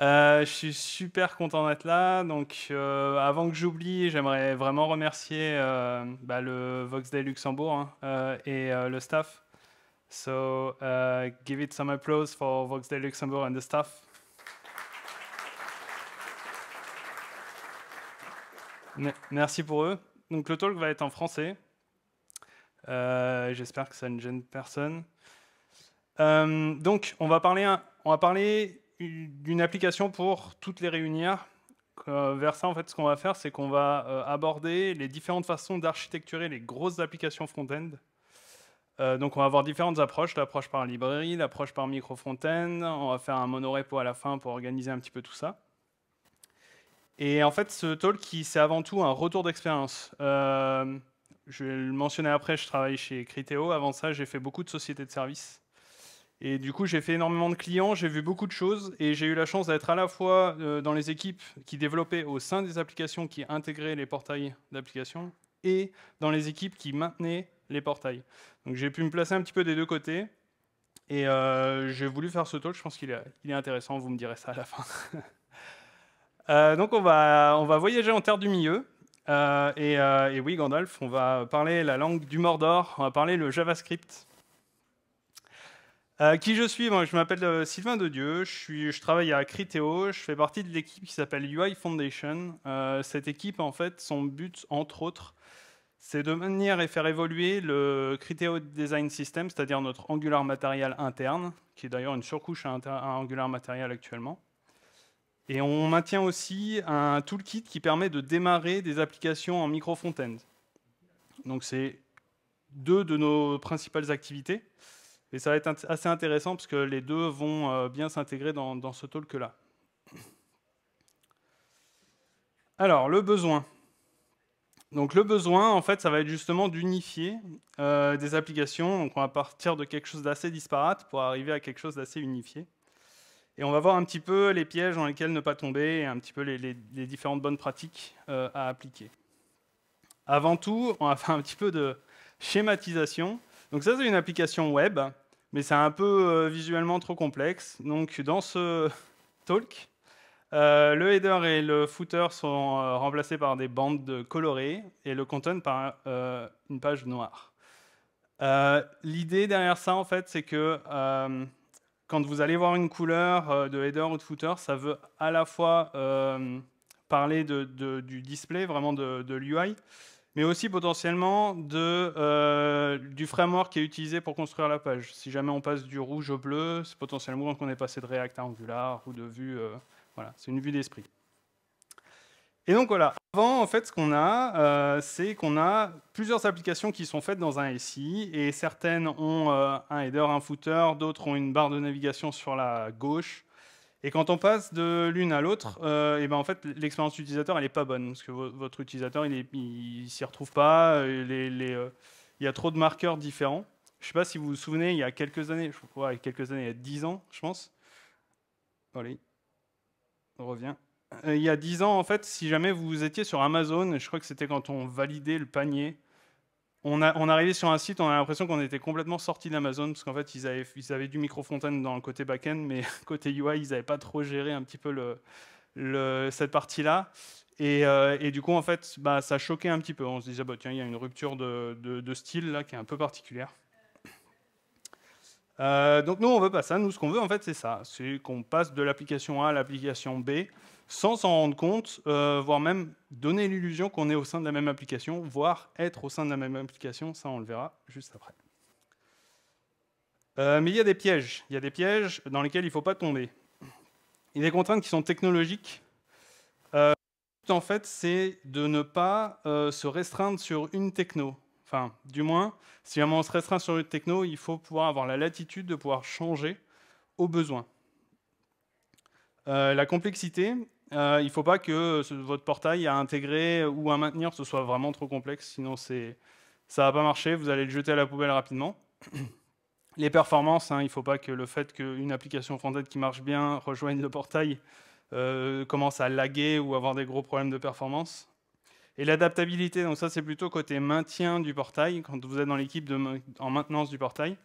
Euh, je suis super content d'être là. Donc, euh, avant que j'oublie, j'aimerais vraiment remercier euh, bah, le Vox Day Luxembourg hein, et le staff. So, give it some applause for Vox Day Luxembourg and the staff. Merci pour eux. Donc, le talk va être en français. J'espère que ça ne gêne personne. donc, on va parler, on va parler d'une application pour toutes les réunir. Euh, vers ça, en fait, ce qu'on va faire, c'est qu'on va euh, aborder les différentes façons d'architecturer les grosses applications front-end. Euh, donc, on va avoir différentes approches l'approche par librairie, l'approche par micro-front-end. On va faire un monorepo à la fin pour organiser un petit peu tout ça. Et en fait, ce talk, c'est avant tout un retour d'expérience. je vais le mentionner après, je travaille chez Criteo. Avant ça, j'ai fait beaucoup de sociétés de services. Et du coup, j'ai fait énormément de clients, j'ai vu beaucoup de choses et j'ai eu la chance d'être à la fois euh, dans les équipes qui développaient au sein des applications qui intégraient les portails d'applications et dans les équipes qui maintenaient les portails. Donc j'ai pu me placer un petit peu des deux côtés et euh, j'ai voulu faire ce talk. Je pense qu'il est, il est, intéressant, vous me direz ça à la fin. Euh, donc on va, on va voyager en terre du milieu. et oui, Gandalf, on va parler la langue du Mordor, on va parler le JavaScript. Euh, qui je suis Je m'appelle euh, Sylvain de je, suis, je travaille à Criteo, je fais partie de l'équipe qui s'appelle UI Foundation. Euh, cette équipe, en fait, son but, entre autres, c'est de maintenir et faire évoluer le Criteo Design System, c'est-à-dire notre Angular Material interne, qui est d'ailleurs une surcouche à, Angular Material actuellement. Et on maintient aussi un toolkit qui permet de démarrer des applications en micro-front-end. Donc c'est deux de nos principales activités. Et ça va être assez intéressant parce que les deux vont euh, bien s'intégrer dans, ce talk-là. Alors, le besoin. Donc le besoin, en fait, ça va être justement d'unifier euh, des applications. Donc on va partir de quelque chose d'assez disparate pour arriver à quelque chose d'assez unifié. Et on va voir un petit peu les pièges dans lesquels ne pas tomber et un petit peu les, différentes bonnes pratiques euh, à appliquer. Avant tout, on va faire un petit peu de schématisation. Donc ça, c'est une application web mais c'est un peu euh, visuellement trop complexe. Donc dans ce talk, euh, le header et le footer sont euh, remplacés par des bandes colorées et le content par une page noire. L'idée derrière ça, en fait, c'est que quand vous allez voir une couleur de header ou de footer, ça veut à la fois parler du display, vraiment de l'UI, mais aussi potentiellement euh, du framework qui est utilisé pour construire la page. Si jamais on passe du rouge au bleu, c'est potentiellement qu'on est passé de React à Angular ou de vue. Euh, voilà, c'est une vue d'esprit. Et donc voilà, avant, en fait, ce qu'on a, euh, c'est qu'on a plusieurs applications qui sont faites dans un SI, et certaines ont un header, un footer, d'autres ont une barre de navigation sur la gauche, et quand on passe de l'une à l'autre, ah. euh, ben en fait l'expérience utilisateur elle est pas bonne parce que votre utilisateur il s'y retrouve pas, euh, euh, il y a trop de marqueurs différents. Je sais pas si vous vous souvenez, il y a quelques années, je crois, quelques années, il y a 10 ans, je pense. Allez, on revient. il y a 10 ans en fait, si jamais vous étiez sur Amazon, je crois que c'était quand on validait le panier on, a, on arrivait sur un site, on a l'impression qu'on était complètement sorti d'Amazon, parce qu'en fait, ils avaient, ils avaient du micro-fontaine dans le côté back-end, mais côté UI, ils n'avaient pas trop géré un petit peu cette partie-là. Euh, et, du coup, en fait, bah, ça choquait un petit peu. On se disait, bah, tiens, il y a une rupture de, style là qui est un peu particulière. Euh, donc nous, on ne veut pas ça. Nous, ce qu'on veut, en fait, c'est ça. C'est qu'on passe de l'application A à l'application B sans s'en rendre compte, euh, voire même donner l'illusion qu'on est au sein de la même application, voire être au sein de la même application, ça on le verra juste après. Euh, mais il y a des pièges, il y a des pièges dans lesquels il ne faut pas tomber. Il y a des contraintes qui sont technologiques. Euh, en fait, c'est de ne pas euh, se restreindre sur une techno. Enfin, du moins, si vraiment on se restreint sur une techno, il faut pouvoir avoir la latitude de pouvoir changer au besoin. la complexité, euh, il ne faut pas que votre portail à intégrer ou à maintenir ce soit vraiment trop complexe, sinon ça ne va pas marcher, vous allez le jeter à la poubelle rapidement. Les performances, hein, il ne faut pas que le fait qu'une application front-end qui marche bien rejoigne le portail euh, commence à laguer ou avoir des gros problèmes de performance. Et l'adaptabilité, donc ça c'est plutôt côté maintien du portail, quand vous êtes dans l'équipe en maintenance du portail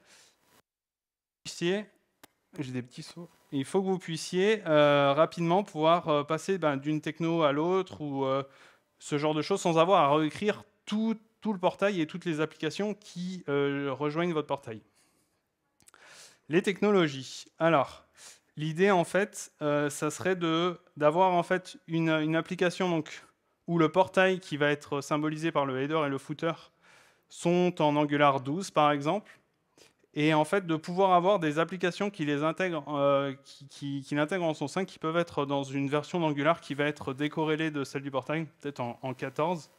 il faut que vous puissiez euh, rapidement pouvoir euh, passer ben, d'une techno à l'autre ou euh, ce genre de choses sans avoir à réécrire tout, le portail et toutes les applications qui rejoignent votre portail. Les technologies. Alors, l'idée en fait, ça serait d'avoir en fait une, application donc, où le portail qui va être symbolisé par le header et le footer sont en Angular 12 par exemple et en fait de pouvoir avoir des applications qui les intègrent, euh, qui, qui, l'intègrent en son sein, qui peuvent être dans une version d'Angular qui va être décorrélée de celle du portail, peut-être en, 14,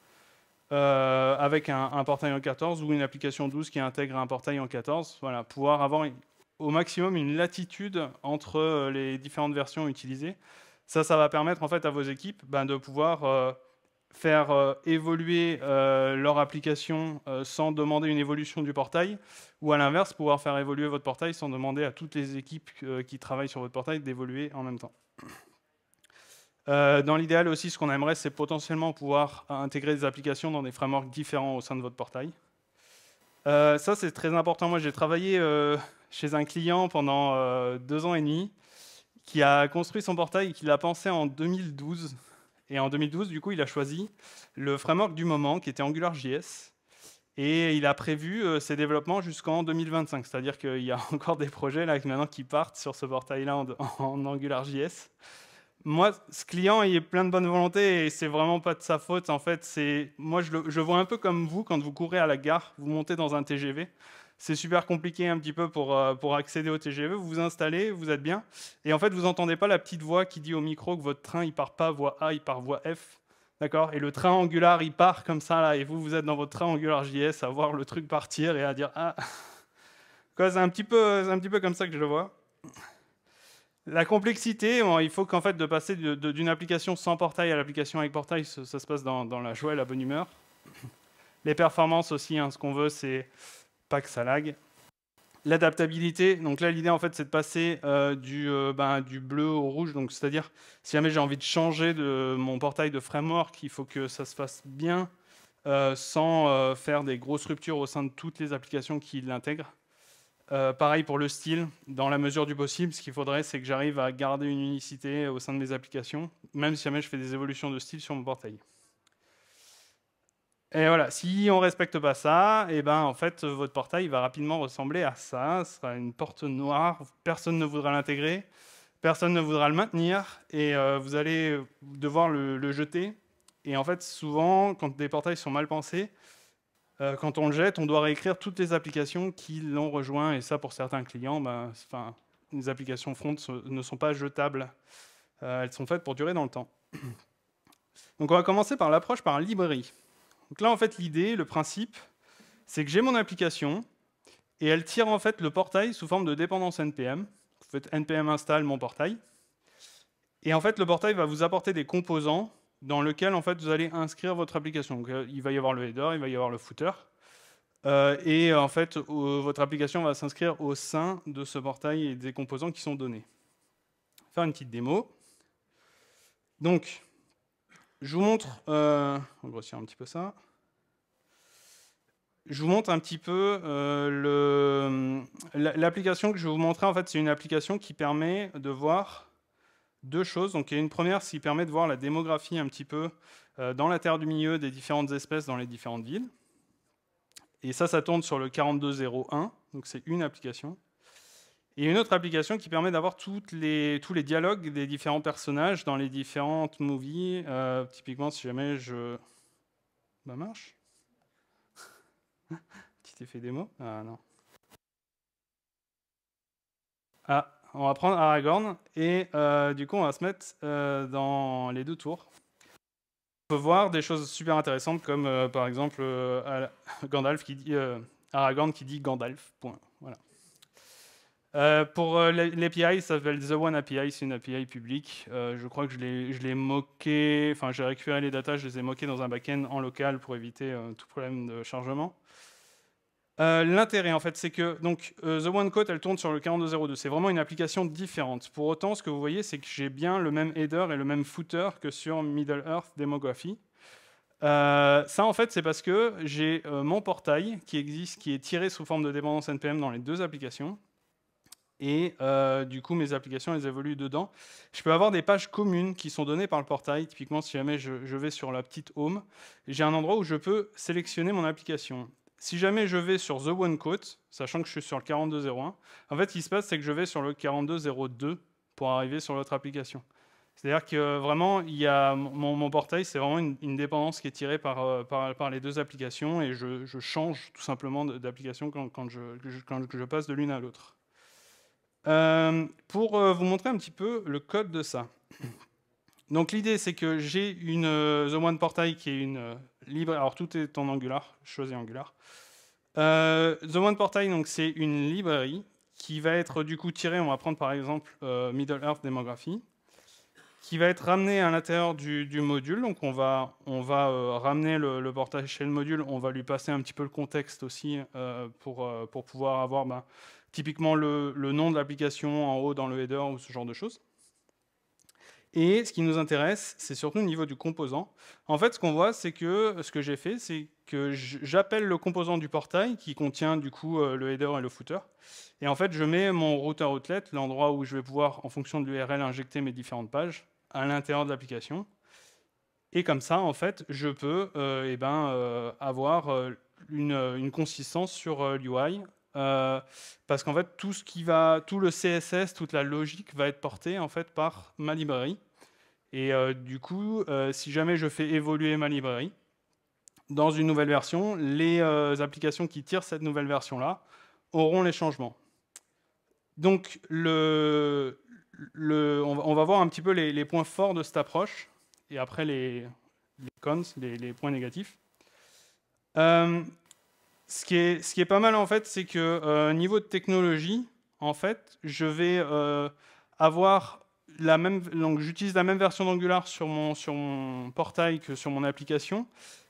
euh, avec un, portail en 14 ou une application 12 qui intègre un portail en 14. Voilà, pouvoir avoir au maximum une latitude entre euh, les différentes versions utilisées. Ça, ça va permettre en fait à vos équipes ben, de pouvoir faire euh, évoluer euh, leur application euh, sans demander une évolution du portail, ou à l'inverse, pouvoir faire évoluer votre portail sans demander à toutes les équipes qui travaillent sur votre portail d'évoluer en même temps. dans l'idéal aussi, ce qu'on aimerait, c'est potentiellement pouvoir intégrer des applications dans des frameworks différents au sein de votre portail. ça, c'est très important. Moi, j'ai travaillé chez un client pendant deux ans et demi qui a construit son portail et qui l'a pensé en 2012. Et en 2012, du coup, il a choisi le framework du moment, qui était AngularJS. Et il a prévu euh, ses développements jusqu'en 2025. C'est-à-dire qu'il y a encore des projets là, maintenant qui partent sur ce portail-là en, Angular AngularJS. Moi, ce client, il est plein de bonne volonté et c'est vraiment pas de sa faute. En fait, c'est moi, je, le, je vois un peu comme vous quand vous courez à la gare, vous montez dans un TGV c'est super compliqué un petit peu pour, euh, pour accéder au TGV. Vous vous installez, vous êtes bien. Et en fait, vous n'entendez pas la petite voix qui dit au micro que votre train, il part pas voie A, il part voie F. D'accord Et le train Angular, il part comme ça, là. Et vous, vous êtes dans votre train Angular JS à voir le truc partir et à dire Ah C'est un, petit peu, un petit peu comme ça que je le vois. La complexité, il faut qu'en fait, de passer d'une application sans portail à l'application avec portail, ça, se passe dans, dans, la joie et la bonne humeur. Les performances aussi, hein, ce qu'on veut, c'est pas que ça lag. L'adaptabilité, donc là l'idée en fait c'est de passer euh, euh, ben, du, bleu au rouge, donc c'est-à-dire si jamais j'ai envie de changer de mon portail de framework, il faut que ça se fasse bien euh, sans faire des grosses ruptures au sein de toutes les applications qui l'intègrent. pareil pour le style, dans la mesure du possible, ce qu'il faudrait c'est que j'arrive à garder une unicité au sein de mes applications, même si jamais je fais des évolutions de style sur mon portail. Et voilà, si on respecte pas ça, et eh ben en fait votre portail va rapidement ressembler à ça. Ce sera une porte noire, personne ne voudra l'intégrer, personne ne voudra le maintenir, et euh, vous allez devoir le, jeter. Et en fait, souvent, quand des portails sont mal pensés, euh, quand on le jette, on doit réécrire toutes les applications qui l'ont rejoint. Et ça, pour certains clients, ben, les applications front ne sont pas jetables. Euh, elles sont faites pour durer dans le temps. Donc on va commencer par l'approche par librairie. Donc là, en fait, l'idée, le principe, c'est que j'ai mon application et elle tire en fait le portail sous forme de dépendance npm. Vous faites npm install mon portail. Et en fait, le portail va vous apporter des composants dans lesquels en fait, vous allez inscrire votre application. Donc, euh, il va y avoir le header, il va y avoir le footer. Euh, et en fait, votre application va s'inscrire au sein de ce portail et des composants qui sont donnés. Faire une petite démo. Donc, je vous montre, euh, on va grossir un petit peu ça je vous montre un petit peu euh, hum, l'application que je vais vous montrer. En fait, c'est une application qui permet de voir deux choses. Donc, une première, qui permet de voir la démographie un petit peu euh, dans la Terre du Milieu des différentes espèces dans les différentes villes. Et ça, ça tourne sur le 4201. Donc, c'est une application. Et une autre application qui permet d'avoir tous les dialogues des différents personnages dans les différentes movies. Euh, typiquement, si jamais je... Ça bah, marche Petit effet démo Ah non. Ah, on va prendre Aragorn et euh, du coup on va se mettre euh, dans les deux tours. On peut voir des choses super intéressantes comme euh, par exemple Gandalf qui dit Aragorn qui dit Gandalf. Voilà. Euh, pour euh, l'API, ça s'appelle The One API, c'est une API publique. Euh, je crois que je l'ai moqué, enfin j'ai récupéré les datas, je les ai moqués dans un backend en local pour éviter tout problème de chargement. L'intérêt, en fait, c'est que donc, The One Code, elle tourne sur le 4202. C'est vraiment une application différente. Pour autant, ce que vous voyez, c'est que j'ai bien le même header et le même footer que sur Middle Earth Demography. ça, en fait, c'est parce que j'ai mon portail qui existe, qui est tiré sous forme de dépendance NPM dans les deux applications et euh, du coup mes applications elles évoluent dedans. Je peux avoir des pages communes qui sont données par le portail. Typiquement, si jamais je, vais sur la petite home, j'ai un endroit où je peux sélectionner mon application. Si jamais je vais sur The One sachant que je suis sur le 4201, en fait, ce qui se passe, c'est que je vais sur le 4202 pour arriver sur l'autre application. C'est-à-dire que vraiment, il y a mon, portail, c'est vraiment une, dépendance qui est tirée euh, par, par, les deux applications et je, change tout simplement d'application quand, quand, je, quand je passe de l'une à l'autre. Euh, pour euh, vous montrer un petit peu le code de ça. Donc l'idée, c'est que j'ai une euh, The One Portail qui est une librairie. Alors tout est en Angular, chose Angular. Euh, The One Portail, donc c'est une librairie qui va être du coup tirée. On va prendre par exemple Middle Earth Demography, qui va être ramenée à l'intérieur du, module. Donc on va on va ramener le, portail chez le module. On va lui passer un petit peu le contexte aussi pour pour pouvoir avoir ben, typiquement le, nom de l'application en haut dans le header ou ce genre de choses. Et ce qui nous intéresse, c'est surtout au niveau du composant. En fait, ce qu'on voit, c'est que ce que j'ai fait, c'est que j'appelle le composant du portail qui contient du coup euh, le header et le footer. Et en fait, je mets mon router outlet, l'endroit où je vais pouvoir, en fonction de l'URL, injecter mes différentes pages à l'intérieur de l'application. Et comme ça, en fait, je peux euh, eh ben, euh, avoir euh, une, une, consistance sur l'UI, euh, parce qu'en fait tout ce qui va, tout le CSS, toute la logique va être portée en fait par ma librairie. Et euh, du coup, euh, si jamais je fais évoluer ma librairie dans une nouvelle version, les applications qui tirent cette nouvelle version là auront les changements. Donc on, va, voir un petit peu les, points forts de cette approche et après les, cons, les, points négatifs. Ce qui est, ce qui est pas mal en fait, c'est que euh, niveau de technologie, en fait, je vais euh, avoir la même. Donc j'utilise la même version d'Angular sur mon, portail que sur mon application.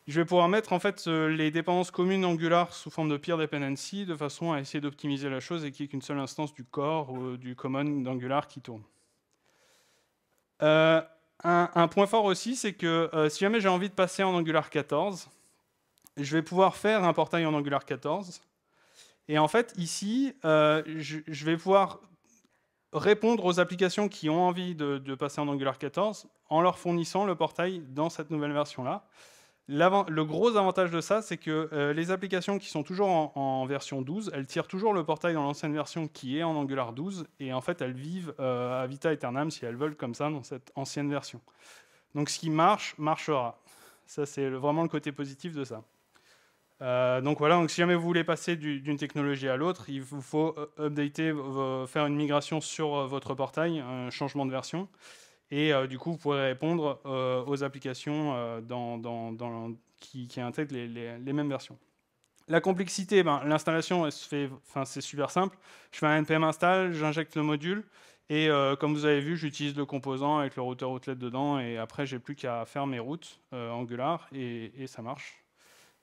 Je vais pouvoir mettre en fait euh, les dépendances communes d'Angular sous forme de peer dependency de façon à essayer d'optimiser la chose et qu'il n'y ait qu'une seule instance du core ou du common d'Angular qui tourne. un, point fort aussi, c'est que si jamais j'ai envie de passer en Angular 14, je vais pouvoir faire un portail en Angular 14. Et en fait, ici, euh, je, vais pouvoir répondre aux applications qui ont envie de, passer en Angular 14 en leur fournissant le portail dans cette nouvelle version-là. Le gros avantage de ça, c'est que euh, les applications qui sont toujours en, version 12, elles tirent toujours le portail dans l'ancienne version qui est en Angular 12, et en fait, elles vivent euh, à vita aeternam, si elles veulent, comme ça, dans cette ancienne version. Donc ce qui marche, marchera. Ça, c'est vraiment le côté positif de ça. Euh, donc voilà, donc si jamais vous voulez passer d'une technologie à l'autre, il vous faut euh, updater, faire une migration sur euh, votre portail, un changement de version. Et du coup, vous pourrez répondre aux applications qui, intègrent les, mêmes versions. La complexité, ben, l'installation, c'est super simple. Je fais un npm install, j'injecte le module, et comme vous avez vu, j'utilise le composant avec le routeur outlet dedans et après, j'ai plus qu'à faire mes routes Angular et ça marche.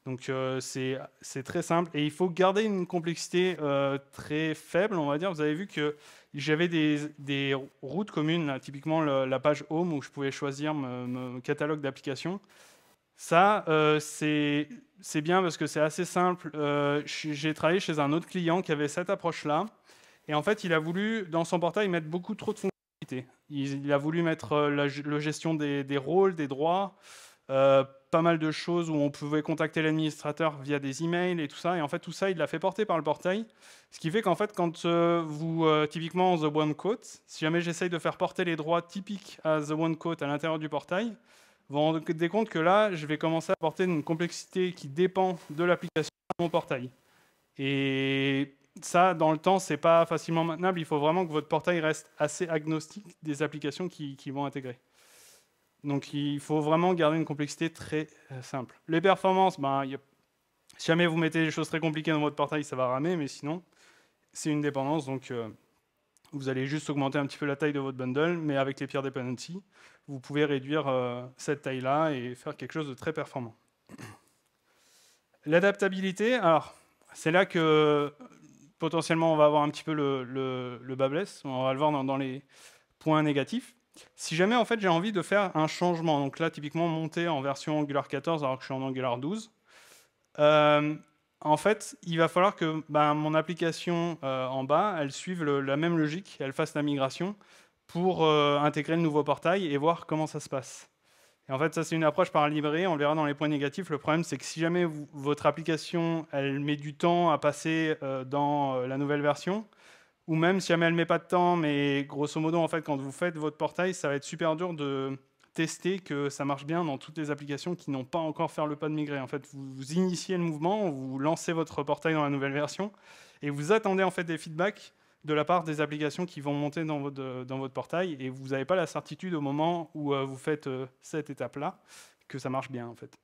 Donc euh, c'est très simple et il faut garder une complexité euh, très faible, on va dire. Vous avez vu que j'avais des, routes communes, typiquement la page Home où je pouvais choisir mon catalogue d'applications. Ça, euh, c'est bien parce que c'est assez simple. J'ai travaillé chez un autre client qui avait cette approche-là. Et en fait, il a voulu, dans son portail, mettre beaucoup trop de fonctionnalités. Il, a voulu mettre la, gestion des rôles, des droits. Euh, pas mal de choses où on pouvait contacter l'administrateur via des emails et tout ça. Et en fait, tout ça, il l'a fait porter par le portail. Ce qui fait qu'en fait, quand euh, vous, euh, typiquement en The One code, si jamais j'essaye de faire porter les droits typiques à The One code à l'intérieur du portail, vous vous rendez compte que là, je vais commencer à porter une complexité qui dépend de l'application à mon portail. Et ça, dans le temps, c'est pas facilement maintenable. Il faut vraiment que votre portail reste assez agnostique des applications qui vont intégrer. Donc il faut vraiment garder une complexité très euh, simple. Les performances, ben, si jamais vous mettez des choses très compliquées dans votre portail, ça va ramer, mais sinon, c'est une dépendance. Donc euh, vous allez juste augmenter un petit peu la taille de votre bundle, mais avec les pires dependencies, vous pouvez réduire euh, cette taille-là et faire quelque chose de très performant. L'adaptabilité, alors c'est là que potentiellement on va avoir un petit peu le, le, bas on va le voir dans les points négatifs. Si jamais en fait j'ai envie de faire un changement, donc là typiquement monter en version Angular 14 alors que je suis en Angular 12, euh, en fait il va falloir que ben, mon application euh, en bas elle suive la même logique, elle fasse la migration pour euh, intégrer le nouveau portail et voir comment ça se passe. Et en fait ça c'est une approche par librairie, on le verra dans les points négatifs. Le problème c'est que si jamais votre application elle met du temps à passer dans la nouvelle version, ou même si jamais elle ne met pas de temps, mais grosso modo, en fait, quand vous faites votre portail, ça va être super dur de tester que ça marche bien dans toutes les applications qui n'ont pas encore fait le pas de migrer. En fait, vous, initiez le mouvement, vous lancez votre portail dans la nouvelle version, et vous attendez en fait des feedbacks de la part des applications qui vont monter dans votre, dans votre portail, et vous n'avez pas la certitude au moment où euh, vous faites euh, cette étape-là que ça marche bien en fait.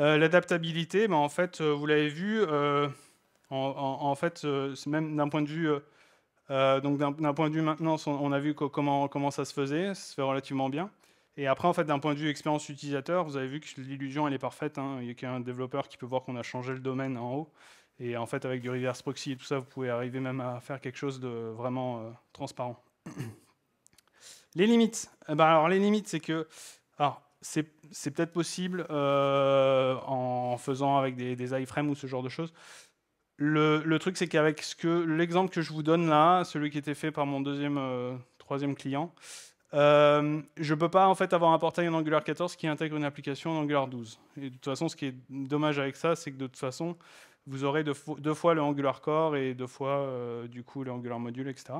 Euh, l'adaptabilité, ben, en fait, vous l'avez vu, en, fait, euh, même d'un point de vue euh, euh, donc d'un point de vue maintenance, on, a vu comment, comment, ça se faisait, ça se fait relativement bien. Et après, en fait, d'un point de vue expérience utilisateur, vous avez vu que l'illusion, elle est parfaite. Hein. Il y a qu'un développeur qui peut voir qu'on a changé le domaine en haut. Et en fait, avec du reverse proxy et tout ça, vous pouvez arriver même à faire quelque chose de vraiment transparent. les limites. Eh ben, alors, les limites, c'est que... Alors, c'est peut-être possible en faisant avec des, des iframes ou ce genre de choses. Le, truc, c'est qu'avec ce que l'exemple que je vous donne là, celui qui était fait par mon deuxième, euh, troisième client, euh, je ne peux pas en fait avoir un portail en Angular 14 qui intègre une application en Angular 12. Et de toute façon, ce qui est dommage avec ça, c'est que de toute façon, vous aurez deux, fois le Angular Core et deux fois euh, du coup le Angular Module, etc.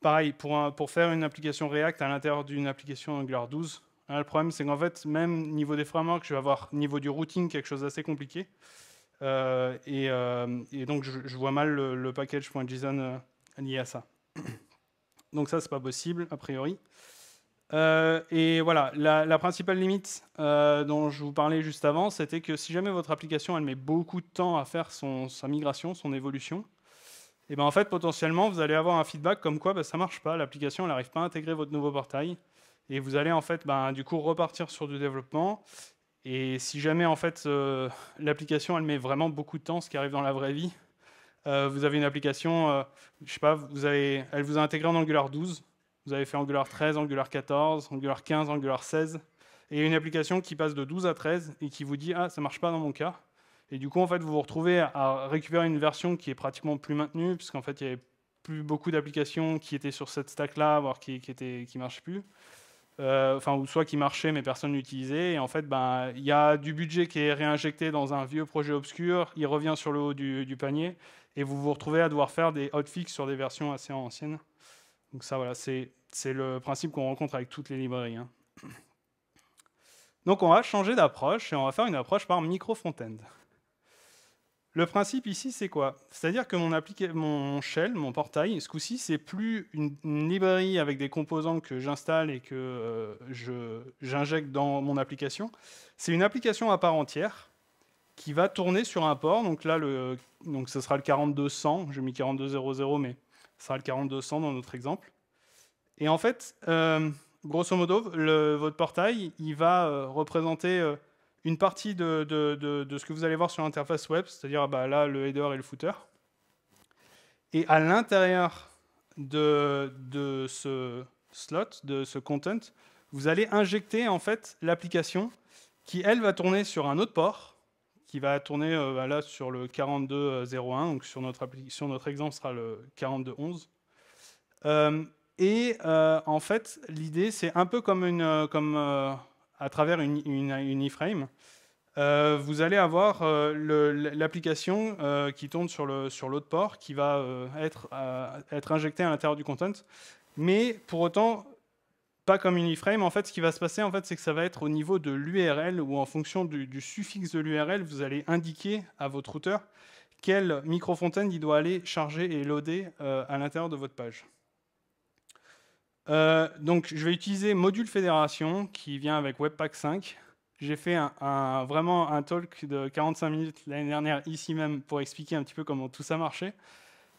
Pareil, pour, faire une application React à l'intérieur d'une application Angular 12, hein, le problème c'est qu'en fait, même niveau des frameworks, je vais avoir niveau du routing quelque chose d'assez compliqué. Euh, euh, et, donc, je, vois mal le, package.json euh, lié à ça. Donc ça, c'est pas possible, a priori. et voilà, la, principale limite dont je vous parlais juste avant, c'était que si jamais votre application elle met beaucoup de temps à faire son, sa migration, son évolution, et eh ben en fait potentiellement vous allez avoir un feedback comme quoi ben, ça marche pas, l'application n'arrive pas à intégrer votre nouveau portail, et vous allez en fait ben, du coup repartir sur du développement et si jamais en fait euh, l'application elle met vraiment beaucoup de temps, ce qui arrive dans la vraie vie, euh, vous avez une application, euh, je sais pas, vous avez, elle vous a intégré en Angular 12, vous avez fait Angular 13, Angular 14, Angular 15, Angular 16, et une application qui passe de 12 à 13 et qui vous dit ah ça marche pas dans mon cas. Et du coup en fait vous vous retrouvez à récupérer une version qui est pratiquement plus maintenue puisqu'en fait il y avait plus beaucoup d'applications qui étaient sur cette stack là, voire qui qui, étaient, qui marchent plus. Euh, ou soit qui marchait mais personne n'utilisait. Et en fait, ben, il y a du budget qui est réinjecté dans un vieux projet obscur, il revient sur le haut du, panier, et vous vous retrouvez à devoir faire des hotfix sur des versions assez anciennes. Donc ça, voilà, c'est le principe qu'on rencontre avec toutes les librairies. Hein. Donc on va changer d'approche et on va faire une approche par micro front-end. Le principe ici, c'est quoi C'est-à-dire que mon, shell, mon portail, ce coup-ci, c'est plus une, librairie avec des composants que j'installe et que euh, j'injecte dans mon application. C'est une application à part entière qui va tourner sur un port. Donc là, le, donc ce sera le 4200. J'ai mis 4200, mais ce sera le 4200 dans notre exemple. Et en fait, euh, grosso modo, le, votre portail, il va euh, représenter une partie de, ce que vous allez voir sur l'interface web, c'est-à-dire bah, là le header et le footer. Et à l'intérieur de, ce slot, de ce content, vous allez injecter en fait l'application qui elle va tourner sur un autre port, qui va tourner euh, bah, là sur le 4201, donc sur notre, sur notre exemple sera le 4211. Euh, et euh, en fait, l'idée, c'est un peu comme une, comme, à travers une, une, iframe, euh, vous allez avoir euh, l'application euh, qui tourne sur l'autre port qui va être, injectée à l'intérieur du content. Mais pour autant, pas comme une iframe. En fait, ce qui va se passer, en fait, c'est que ça va être au niveau de l'URL ou en fonction du, du suffixe de l'URL, vous allez indiquer à votre routeur quelle microfontaine il doit aller charger et loader à l'intérieur de votre page. Euh, donc, je vais utiliser Module Fédération qui vient avec Webpack 5. J'ai fait un, vraiment un talk de 45 minutes l'année dernière ici même pour expliquer un petit peu comment tout ça marchait.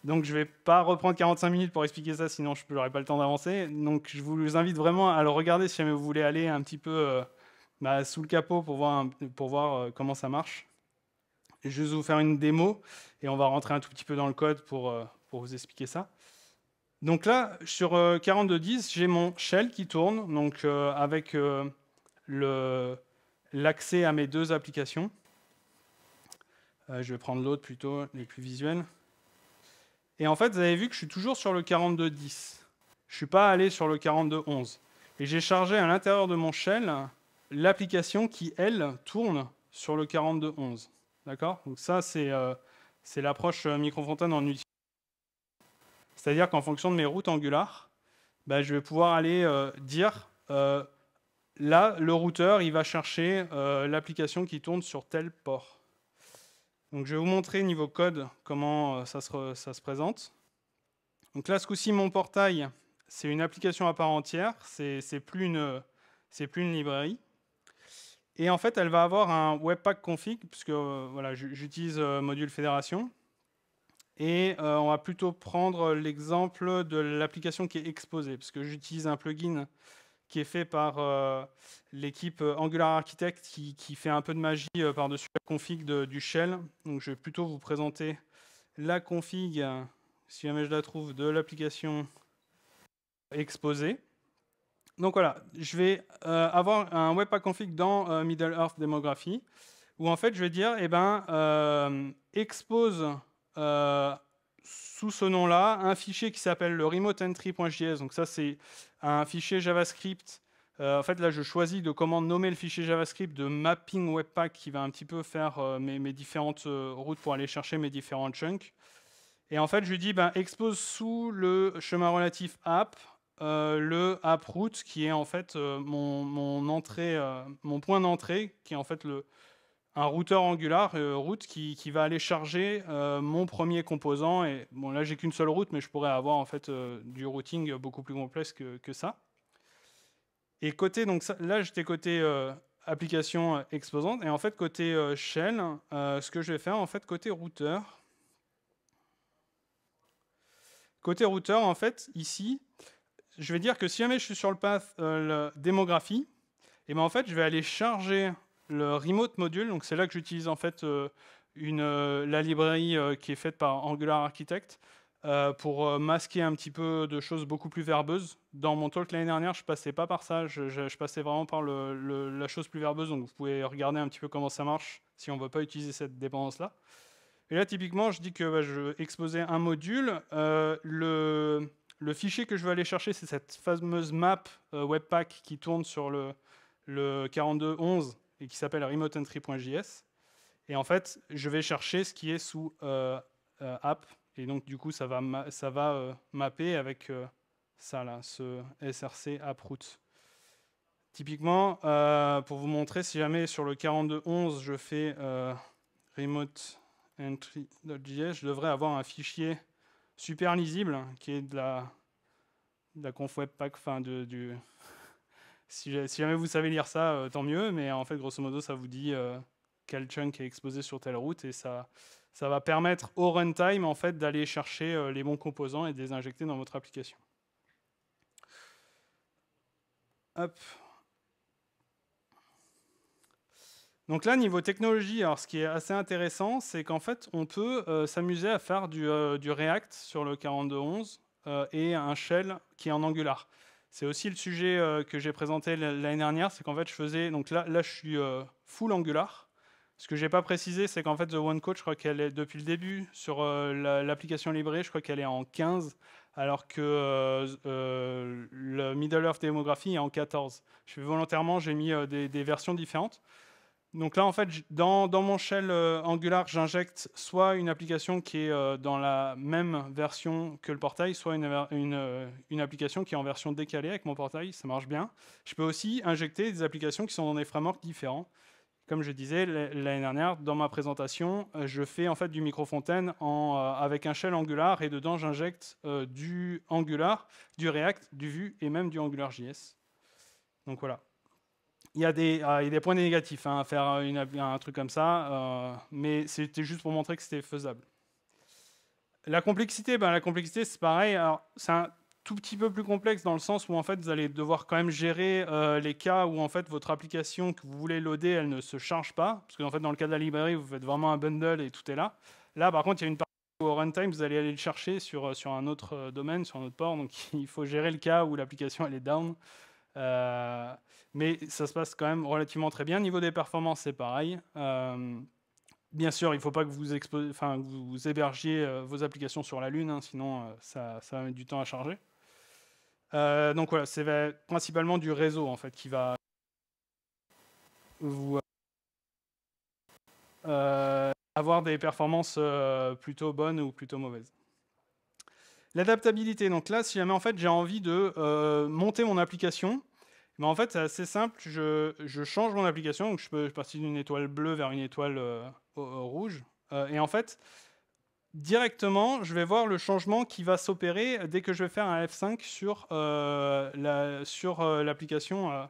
Donc, je ne vais pas reprendre 45 minutes pour expliquer ça, sinon je n'aurai pas le temps d'avancer. Donc, je vous invite vraiment à le regarder si jamais vous voulez aller un petit peu euh, bah, sous le capot pour voir, pour voir euh, comment ça marche. Je vais juste vous faire une démo et on va rentrer un tout petit peu dans le code pour, pour vous expliquer ça. Donc là, sur 42.10, euh, j'ai mon shell qui tourne, donc euh, avec euh, l'accès à mes deux applications. je vais prendre l'autre plutôt, les plus visuels. Et en fait, vous avez vu que je suis toujours sur le 42.10. Je ne suis pas allé sur le 42.11. Et j'ai chargé à l'intérieur de mon shell l'application qui, elle, tourne sur le 42.11. D'accord Donc ça, c'est l'approche Microfontaine en, c'est-à-dire qu'en fonction de mes routes Angular, bah, je vais pouvoir aller euh, dire euh, là, le routeur, il va chercher euh, l'application qui tourne sur tel port. Donc, je vais vous montrer niveau code comment ça se, présente. Donc là, ce coup-ci, mon portail, c'est une application à part entière, c'est plus, plus une librairie. Et en fait, elle va avoir un Webpack config, puisque voilà, j'utilise module fédération. Et euh, on va plutôt prendre l'exemple de l'application qui est exposée, parce que j'utilise un plugin qui est fait par euh, l'équipe Angular Architect qui, fait un peu de magie euh, par-dessus la config du shell. Donc je vais plutôt vous présenter la config, si jamais je la trouve, de l'application exposée. Donc voilà, je vais avoir un webpack config dans Middle Earth Demography, où en fait je vais dire, eh ben, expose euh, sous ce nom-là un fichier qui s'appelle le remoteentry.js. Donc ça, c'est un fichier JavaScript. Euh, en fait, là, je choisis de comment nommer le fichier JavaScript de mapping webpack qui va un petit peu faire euh, mes, différentes routes pour aller chercher mes différentes chunks. Et en fait, je lui dis, ben, expose sous le chemin relatif app le app route qui est en fait mon point d'entrée, qui est en fait le, un routeur Angular euh, route qui, qui, va aller charger euh, mon premier composant. Et bon, là, j'ai qu'une seule route, mais je pourrais avoir en fait euh, du routing beaucoup plus complexe que, ça. Et côté donc là, j'étais côté application exposante et en fait côté shell, ce que je vais faire en fait côté routeur. Côté routeur, en fait, ici, je vais dire que si jamais je suis sur le path démographie, et ben en fait, je vais aller charger le remote module. Donc c'est là que j'utilise en fait euh, une, euh, la librairie euh, qui est faite par Angular Architect pour masquer un petit peu de choses beaucoup plus verbeuses. Dans mon talk l'année dernière, je passais pas par ça, je, passais vraiment par la chose plus verbeuse. Donc vous pouvez regarder un petit peu comment ça marche si on ne veut pas utiliser cette dépendance-là. Et là, typiquement, je dis que bah, je vais exposer un module. le, fichier que je vais aller chercher, c'est cette fameuse map Webpack qui tourne sur le, le 4211 et qui s'appelle remoteentry.js. Et en fait, je vais chercher ce qui est sous euh, euh, app. Et donc, du coup, ça va, ça va euh, mapper avec ça, là, ce src app route. Typiquement, pour vous montrer, si jamais sur le 4211, je fais RemoteEntry.js je devrais avoir un fichier super lisible hein, qui est de la, de conf webpack, enfin, du, si, jamais vous savez lire ça, euh, tant mieux. Mais en fait, grosso modo, ça vous dit euh, quel chunk est exposé sur telle route et ça, ça va permettre au runtime en fait d'aller chercher euh, les bons composants et de les injecter dans votre application. Hop. Donc là, niveau technologie, alors ce qui est assez intéressant, c'est qu'en fait, on peut s'amuser à faire du, du, React sur le 4211 et un shell qui est en Angular. C'est aussi le sujet euh, que j'ai présenté l'année dernière, c'est qu'en fait, je faisais. Donc là, là je suis euh, full Angular. Ce que je n'ai pas précisé, c'est qu'en fait, The One Coach, je crois qu'elle est depuis le début sur euh, l'application Libre, je crois qu'elle est en 15, alors que le Middle Earth Démographie est en 14. Je volontairement, j'ai mis des, versions différentes. Donc là, en fait, dans, mon shell euh, Angular, j'injecte soit une application qui est euh, dans la même version que le portail, soit euh, une, application qui est en version décalée avec mon portail, ça marche bien. Je peux aussi injecter des applications qui sont dans des frameworks différents. Comme je disais l'année dernière, dans ma présentation, je fais en fait du micro-fontaine avec un shell Angular et dedans j'injecte du Angular, du React, du Vue et même du AngularJS. Donc voilà. Ah, il y, a des, points négatifs hein, à faire un truc comme ça, euh, mais c'était juste pour montrer que c'était faisable. La complexité, ben, la complexité c'est pareil. C'est un tout petit peu plus complexe dans le sens où en fait vous allez devoir quand même gérer euh, les cas où en fait votre application que vous voulez loader, elle ne se charge pas, parce que en fait dans le cas de la librairie vous faites vraiment un bundle et tout est là. Là par contre il y a une partie où au runtime vous allez aller le chercher sur, euh, sur un autre domaine, sur un autre port, donc il faut gérer le cas où l'application elle est down. Euh, mais ça se passe quand même relativement très bien. Niveau des performances, c'est pareil. Euh, bien sûr, il ne faut pas que vous, que vous hébergiez euh, vos applications sur la Lune, hein, sinon ça, va mettre du temps à charger. donc voilà, c'est principalement du réseau en fait qui va avoir des performances plutôt bonnes ou plutôt mauvaises. L'adaptabilité, donc là, si jamais en fait j'ai envie de euh, monter mon application, mais en fait c'est assez simple, je, change mon application, je peux partir d'une étoile bleue vers une étoile euh, rouge, euh, et en fait directement je vais voir le changement qui va s'opérer dès que je vais faire un F5 sur l'application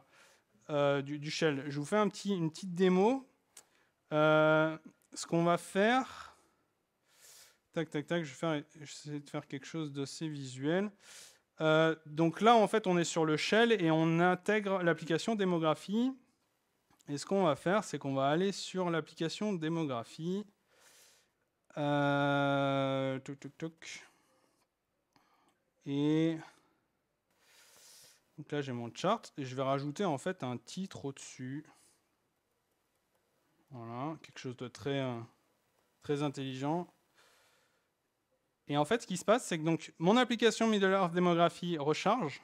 du, shell. Je vous fais un petit, une petite démo. ce qu'on va faire, Tac, tac, tac, je vais essayer de faire quelque chose d'assez visuel. Euh, donc là, en fait, on est sur le shell et on intègre l'application démographie. Et ce qu'on va faire, c'est qu'on va aller sur l'application démographie. Euh, et donc là, j'ai mon chart et je vais rajouter en fait un titre au-dessus. Voilà, quelque chose de très, euh, très intelligent. Et en fait, ce qui se passe, c'est que donc, mon application Middle Earth Démographie recharge.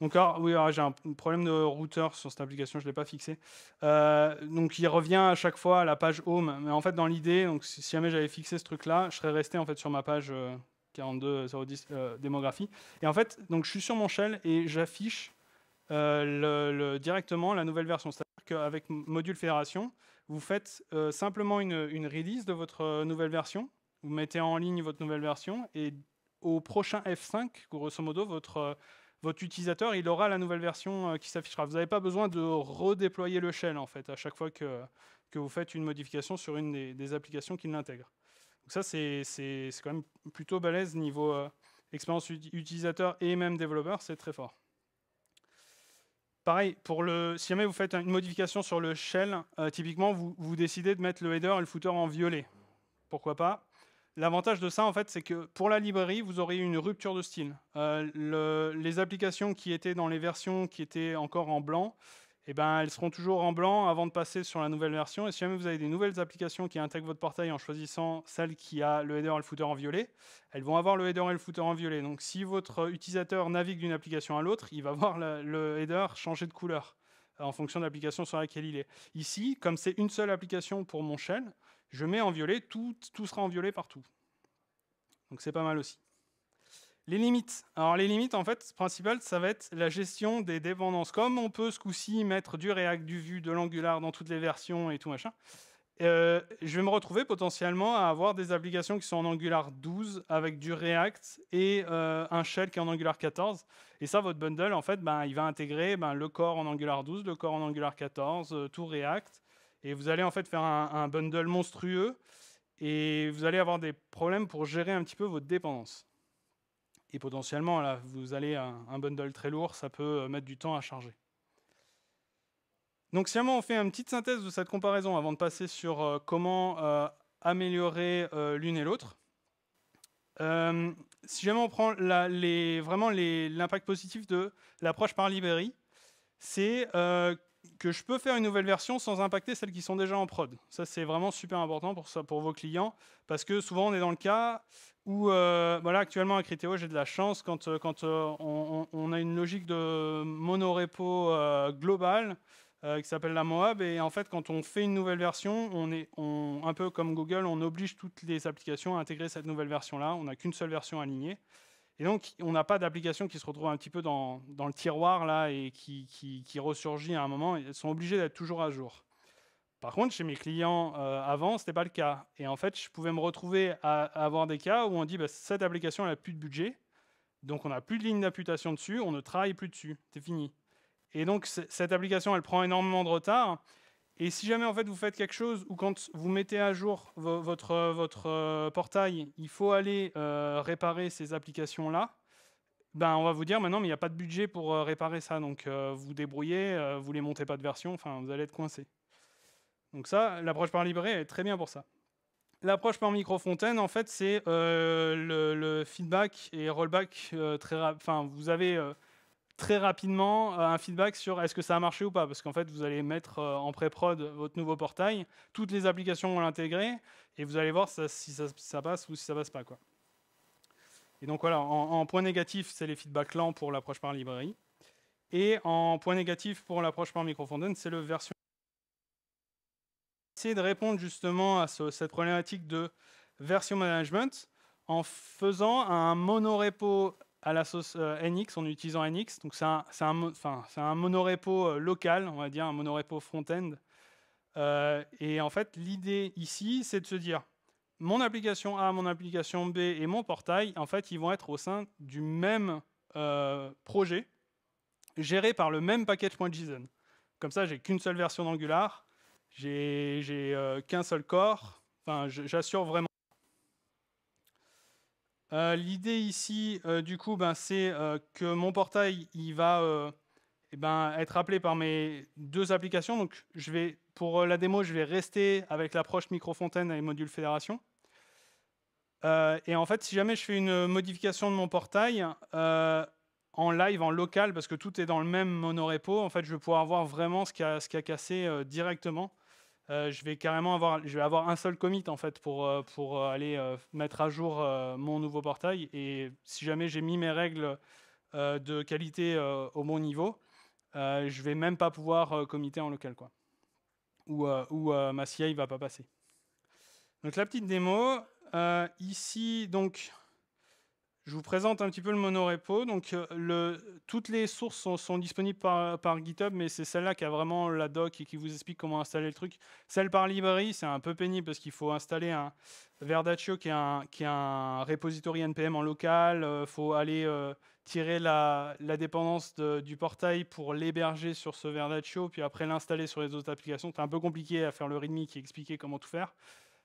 Donc, oui, j'ai un problème de routeur sur cette application, je ne l'ai pas fixé. Euh, donc, il revient à chaque fois à la page Home. Mais en fait, dans l'idée, donc, si jamais j'avais fixé ce truc-là, je serais resté en fait, sur ma page euh, 42 euh, démographie. Et en fait, donc, je suis sur mon shell et j'affiche euh, directement la nouvelle version. C'est-à-dire qu'avec Module Fédération, vous faites simplement une, une release de votre nouvelle version vous mettez en ligne votre nouvelle version et au prochain F5, grosso modo, euh, votre, utilisateur, il aura la nouvelle version euh, qui s'affichera. Vous n'avez pas besoin de redéployer le shell, en fait, à chaque fois que, vous faites une modification sur une des, applications qui l'intègre. Donc ça, c'est quand même plutôt balèze niveau euh, expérience utilisateur et même développeur, c'est très fort. Pareil, pour le, si jamais vous faites une modification sur le shell, typiquement, vous, vous décidez de mettre le header et le footer en violet. Pourquoi pas L'avantage de ça, en fait, c'est que pour la librairie, vous aurez une rupture de style. Euh, les applications qui étaient dans les versions qui étaient encore en blanc, eh ben, elles seront toujours en blanc avant de passer sur la nouvelle version. Et si jamais vous avez des nouvelles applications qui intègrent votre portail en choisissant celle qui a le header et le footer en violet, elles vont avoir le header et le footer en violet. Donc si votre utilisateur navigue d'une application à l'autre, il va voir le header changer de couleur euh, en fonction de l'application sur laquelle il est. Ici, comme c'est une seule application pour mon shell, je mets en violet, tout, tout sera en violet partout. Donc c'est pas mal aussi. Les limites. Alors les limites, en fait, principales, ça va être la gestion des dépendances. Comme on peut ce coup-ci mettre du React, du Vue, de l'Angular dans toutes les versions et tout machin, euh, je vais me retrouver potentiellement à avoir des applications qui sont en Angular 12 avec du React et euh, un shell qui est en Angular 14. Et ça, votre bundle, en fait, ben, il va intégrer ben, le corps en Angular 12, le corps en Angular 14, euh, tout React et vous allez en fait faire un, bundle monstrueux et vous allez avoir des problèmes pour gérer un petit peu votre dépendance. Et potentiellement, vous allez un bundle très lourd, ça peut euh, mettre du temps à charger. Donc, si on fait une petite synthèse de cette comparaison avant de passer sur euh, comment euh, améliorer l'une et l'autre. si jamais on prend la, les, vraiment l'impact positif de l'approche par librairie, c'est que je peux faire une nouvelle version sans impacter celles qui sont déjà en prod. Ça, c'est vraiment super important pour, vos clients, parce que souvent, on est dans le cas où, euh, voilà, actuellement, à Criteo, j'ai de la chance quand, euh, euh, on, a une logique de monorepo global qui s'appelle la Moab, et en fait, quand on fait une nouvelle version, on est un peu comme Google, on oblige toutes les applications à intégrer cette nouvelle version-là, on n'a qu'une seule version alignée. Et donc, on n'a pas d'application qui se retrouve un petit peu dans, le tiroir là et qui, ressurgit à un moment. Elles sont obligées d'être toujours à jour. Par contre, chez mes clients euh, avant, ce n'était pas le cas. Et en fait, je pouvais me retrouver à, avoir des cas où on dit bah, cette application n'a plus de budget, donc on n'a plus de ligne d'imputation dessus, on ne travaille plus dessus, c'est fini. Et donc, cette application, elle prend énormément de retard. Et si jamais en fait vous faites quelque chose ou quand vous mettez à jour votre, votre euh, portail, il faut aller euh, réparer ces applications là. Ben, on va vous dire maintenant, mais il n'y a pas de budget pour euh, réparer ça, donc vous débrouillez, vous les montez pas de version, enfin vous allez être coincé. Donc ça, l'approche par librairie est très bien pour ça. L'approche par microfontaine, en fait, c'est le, le, feedback et rollback très rapide. Enfin, vous avez très rapidement euh, un feedback sur est-ce que ça a marché ou pas, parce qu'en fait, vous allez mettre euh, en pré-prod votre nouveau portail, toutes les applications vont l'intégrer, et vous allez voir si ça, passe ou si ça passe pas. Quoi. Et donc voilà, en, point négatif, c'est les feedbacks lents pour l'approche par librairie, et en point négatif pour l'approche par microfondant, c'est le version. Essayer de répondre justement à cette problématique de version management en faisant un monorepo à la sauce euh, NX en utilisant NX. Donc c'est un, un, un, monorepo euh, local, on va dire, un monorepo front-end. Euh, et en fait, l'idée ici, c'est de se dire, mon application A, mon application B et mon portail, en fait, ils vont être au sein du même projet, géré par le même package.json. Comme ça, j'ai qu'une seule version d'Angular, j'ai qu'un seul corps, enfin, j'assure vraiment euh, l'idée ici, euh, du coup, ben, c'est euh, que mon portail, va eh ben, être appelé par mes deux applications. Donc, je vais, pour la démo, je vais rester avec l'approche microfontaine et module fédération. et en fait, si jamais je fais une modification de mon portail en live, en local, parce que tout est dans le même monorepo, en fait, je vais pouvoir voir vraiment ce qui a cassé directement. Euh, je vais carrément avoir, je vais avoir un seul commit en fait pour, euh, pour euh, aller mettre à jour mon nouveau portail. Et si jamais j'ai mis mes règles de qualité au bon niveau, je je vais même pas pouvoir commiter en local quoi, ou, ou ma CI va pas passer. Donc la petite démo. ici donc je vous présente un petit peu le monorepo. Donc, euh, le, toutes les sources sont, disponibles par, par, GitHub, mais c'est celle-là qui a vraiment la doc et qui vous explique comment installer le truc. Celle par librairie, c'est un peu pénible parce qu'il faut installer un Verdaccio qui est un, qui un repository NPM en local. Il euh, faut aller euh, tirer la, dépendance du portail pour l'héberger sur ce Verdaccio, puis après l'installer sur les autres applications. C'est un peu compliqué à faire le README qui expliquait comment tout faire.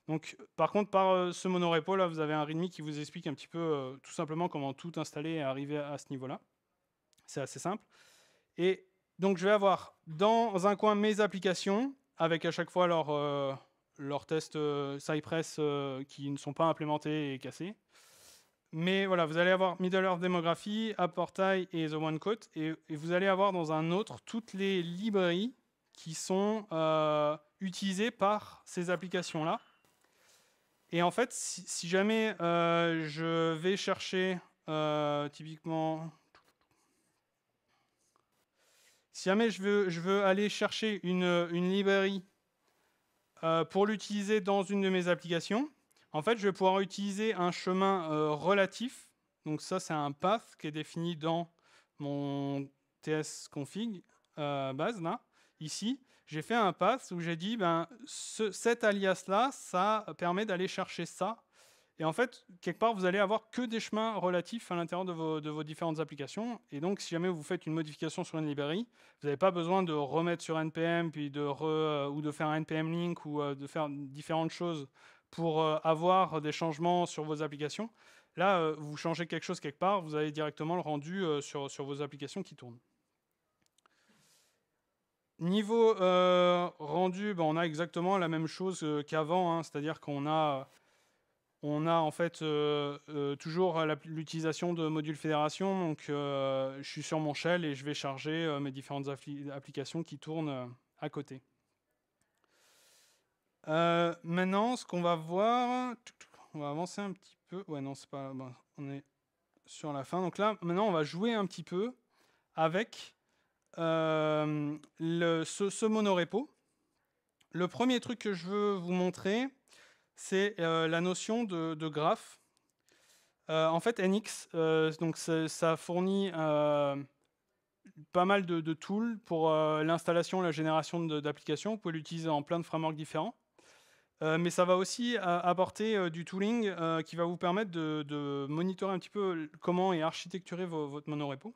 Donc, par contre, par euh, ce monorepo, là, vous avez un README qui vous explique un petit peu euh, tout simplement comment tout installer et arriver à, ce niveau-là. C'est assez simple. Et donc, je vais avoir dans un coin mes applications avec à chaque fois leurs euh, tests Cypress qui ne sont pas implémentés et cassés. Mais voilà, vous allez avoir Middle-Earth Démographie, portail et The One Code. et, vous allez avoir dans un autre toutes les librairies qui sont utilisées par ces applications-là et en fait, si, jamais euh, je vais chercher euh, typiquement... Si jamais je veux, aller chercher une, librairie euh, pour l'utiliser dans une de mes applications, en fait, je vais pouvoir utiliser un chemin relatif. Donc ça, c'est un path qui est défini dans mon ts config base, là, ici j'ai fait un pass où j'ai dit, ben, ce, cet alias-là, ça permet d'aller chercher ça. Et en fait, quelque part, vous allez avoir que des chemins relatifs à l'intérieur de vos, de vos différentes applications. Et donc, si jamais vous faites une modification sur une librairie, vous n'avez pas besoin de remettre sur NPM, puis de euh, ou de faire un NPM link, ou euh, de faire différentes choses pour euh, avoir des changements sur vos applications. Là, vous changez quelque chose quelque part, vous avez directement le rendu sur, sur vos applications qui tournent. Niveau euh, rendu, ben, on a exactement la même chose euh, qu'avant, hein. c'est-à-dire qu'on a, on a en fait euh, toujours l'utilisation de modules fédération. Donc, je suis sur mon shell et je vais charger mes différentes applications qui tournent à côté. maintenant, ce qu'on va voir, on va avancer un petit peu. Ouais, non, c'est pas. Ben, on est sur la fin. Donc là, maintenant, on va jouer un petit peu avec euh, le, ce, monorepo. Le premier truc que je veux vous montrer, c'est euh, la notion de, de graphe. Euh, en fait, NX, donc ça fournit pas mal de, tools pour l'installation la génération d'applications. Vous pouvez l'utiliser en plein de frameworks différents. mais ça va aussi apporter du tooling qui va vous permettre de, monitorer un petit peu comment est architecturé votre monorepo.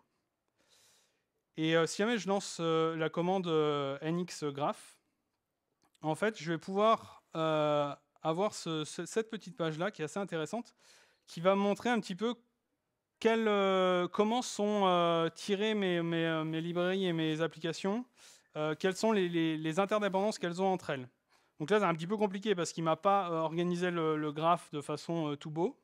Et euh, si jamais je lance euh, la commande euh, NX Graph, en fait, je vais pouvoir avoir cette petite page-là qui est assez intéressante, qui va montrer un petit peu comment sont tirées mes, mes, mes, librairies et mes applications, quelles sont les, interdépendances qu'elles ont entre elles. Donc là, c'est un petit peu compliqué parce qu'il ne m'a pas organisé le, le, graphe de façon tout beau.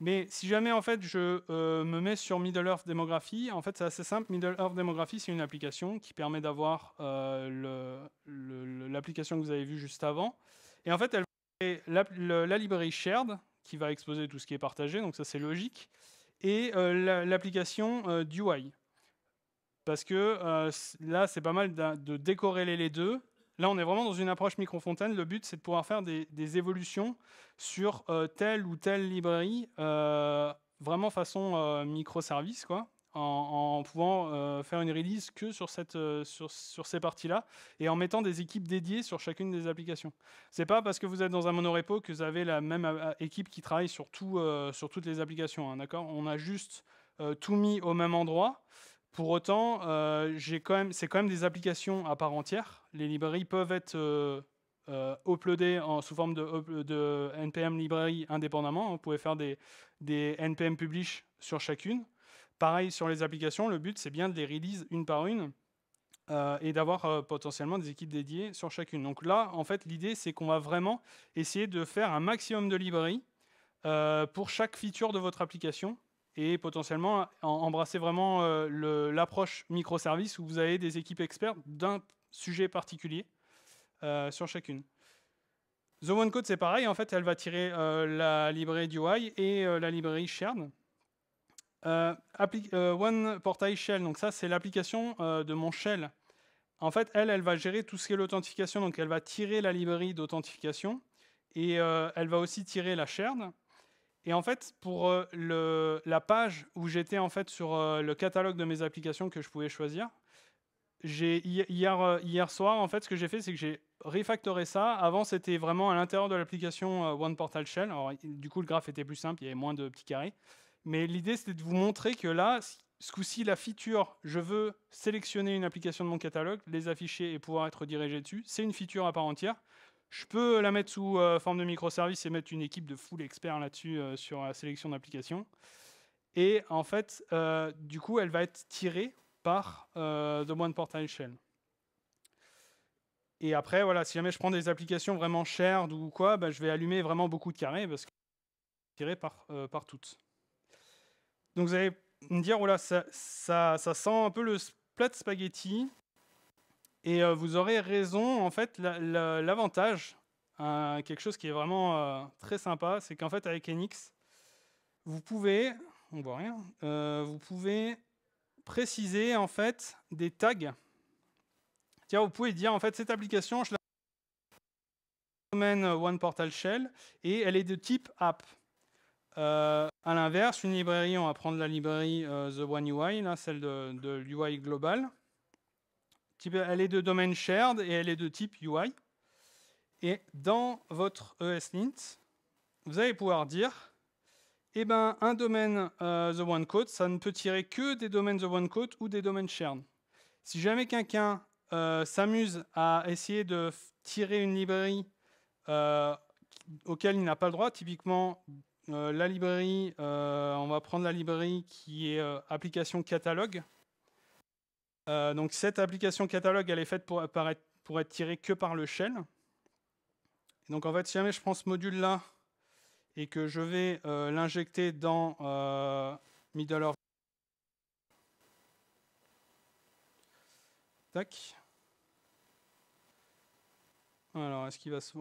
Mais si jamais en fait je euh, me mets sur Middle Earth Démographie, en fait c'est assez simple. Middle Earth Démographie c'est une application qui permet d'avoir euh, l'application que vous avez vue juste avant. Et en fait elle va la, la, librairie shared qui va exposer tout ce qui est partagé, donc ça c'est logique, et euh, l'application du DUI. Parce que là c'est pas mal de décorréler les deux Là, on est vraiment dans une approche micro-fontaine. Le but, c'est de pouvoir faire des, évolutions sur euh, telle ou telle librairie, euh, vraiment façon euh, microservice, quoi. En, pouvant faire une release que sur, cette, sur, ces parties-là et en mettant des équipes dédiées sur chacune des applications. C'est pas parce que vous êtes dans un monorepo que vous avez la même équipe qui travaille sur, tout, sur toutes les applications. Hein, d'accord on a juste tout mis au même endroit. Pour autant, c'est quand même des applications à part entière les librairies peuvent être euh, euh, uploadées sous forme de, NPM librairie indépendamment. Vous pouvez faire des, NPM publish sur chacune. Pareil sur les applications, le but c'est bien de les release une par une euh, et d'avoir potentiellement des équipes dédiées sur chacune. Donc là, en fait, l'idée c'est qu'on va vraiment essayer de faire un maximum de librairies pour chaque feature de votre application et potentiellement embrasser vraiment l'approche microservice où vous avez des équipes expertes d'un sujet particulier euh, sur chacune. The One Code, c'est pareil. En fait, elle va tirer euh, la librairie DUI et euh, la librairie shared. Euh, One Portail Shell, donc ça c'est l'application de mon shell. En fait, elle, elle va gérer tout ce qui est l'authentification, donc elle va tirer la librairie d'authentification et elle va aussi tirer la shared. Et en fait, pour le, la page où j'étais en fait sur le catalogue de mes applications que je pouvais choisir, hier, euh, hier soir, en fait, ce que j'ai fait, c'est que j'ai refactoré ça. Avant, c'était vraiment à l'intérieur de l'application euh, One Portal Shell. du coup, le graphe était plus simple, il y avait moins de petits carrés. Mais l'idée, c'était de vous montrer que là, ce coup-ci, la feature, je veux sélectionner une application de mon catalogue, les afficher et pouvoir être dirigé dessus, c'est une feature à part entière. Je peux la mettre sous euh, forme de microservice et mettre une équipe de full experts là-dessus sur la sélection d'applications. Et en fait, du coup, elle va être tirée par euh, de de One à Shell. Et après, voilà, si jamais je prends des applications vraiment chères ou quoi, bah, je vais allumer vraiment beaucoup de carrés parce que tiré par, euh, par toutes. Donc vous allez me dire, voilà, ça, ça, sent un peu le plat de spaghetti. Et euh, vous aurez raison, en fait, l'avantage, quelque chose qui est vraiment très sympa, c'est qu'en fait, avec Enix, vous pouvez, on voit rien, vous pouvez préciser en fait des tags. Tiens, vous pouvez dire en fait cette application, je la domaine One Portal Shell et elle est de type app. Euh, à l'inverse, une librairie, on va prendre la librairie euh, The One UI, celle de, de l'UI global. Elle est de domaine shared et elle est de type UI. Et dans votre ESLint, vous allez pouvoir dire eh ben, un domaine euh, The One Code, ça ne peut tirer que des domaines The One Code ou des domaines Chern. Si jamais quelqu'un euh, s'amuse à essayer de tirer une librairie euh, auquel il n'a pas le droit, typiquement la librairie, on va prendre la librairie qui est application catalogue. donc cette application catalogue, elle est faite pour, être, pour être tirée que par le shell. donc en fait, si jamais je prends ce module-là, et que je vais euh, l'injecter dans euh, middle of Tac. Alors, est-ce qu'il va se...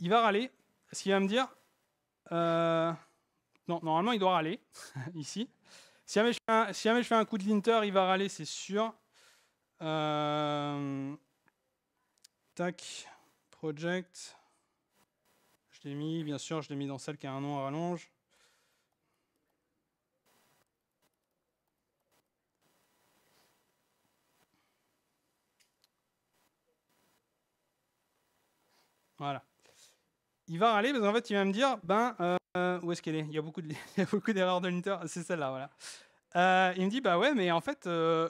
Il va râler. est Ce qu'il va me dire... Euh, non, normalement, il doit râler, ici. Si jamais, je fais un, coup de linter, il va râler, c'est sûr. Tac. Project bien sûr, je l'ai mis dans celle qui a un nom à rallonge. Voilà. Il va râler mais en fait, il va me dire ben, euh, où est-ce qu'elle est, il, y a beaucoup il d'erreurs de linter. C'est celle-là, voilà. Euh, il me dit bah ouais, mais en fait, euh,